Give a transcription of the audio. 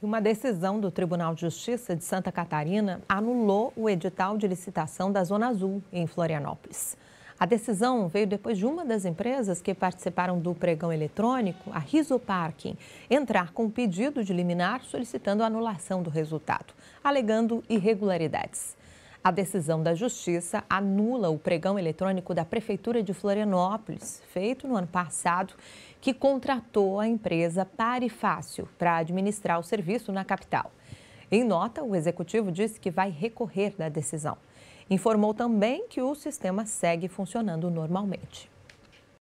Uma decisão do Tribunal de Justiça de Santa Catarina anulou o edital de licitação da Zona Azul, em Florianópolis. A decisão veio depois de uma das empresas que participaram do pregão eletrônico, a Riso Parking, entrar com um pedido de liminar solicitando a anulação do resultado, alegando irregularidades. A decisão da Justiça anula o pregão eletrônico da Prefeitura de Florianópolis, feito no ano passado, que contratou a empresa Parifácio para administrar o serviço na capital. Em nota, o executivo disse que vai recorrer da decisão. Informou também que o sistema segue funcionando normalmente.